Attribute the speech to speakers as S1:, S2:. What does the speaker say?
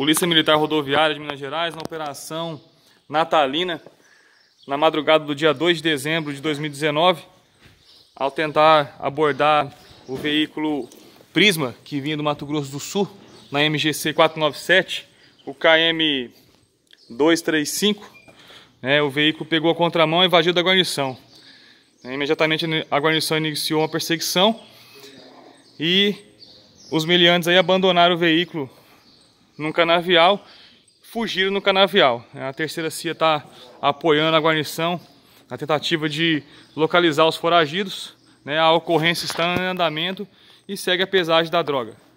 S1: Polícia Militar Rodoviária de Minas Gerais, na Operação Natalina, na madrugada do dia 2 de dezembro de 2019, ao tentar abordar o veículo Prisma, que vinha do Mato Grosso do Sul, na MGC 497, o KM 235, né, o veículo pegou a contramão e invadiu da guarnição. Né, imediatamente a guarnição iniciou uma perseguição e os miliantes aí abandonaram o veículo num canavial, fugiram no canavial. É, a terceira CIA está apoiando a guarnição na tentativa de localizar os foragidos. Né? A ocorrência está em andamento e segue a pesagem da droga.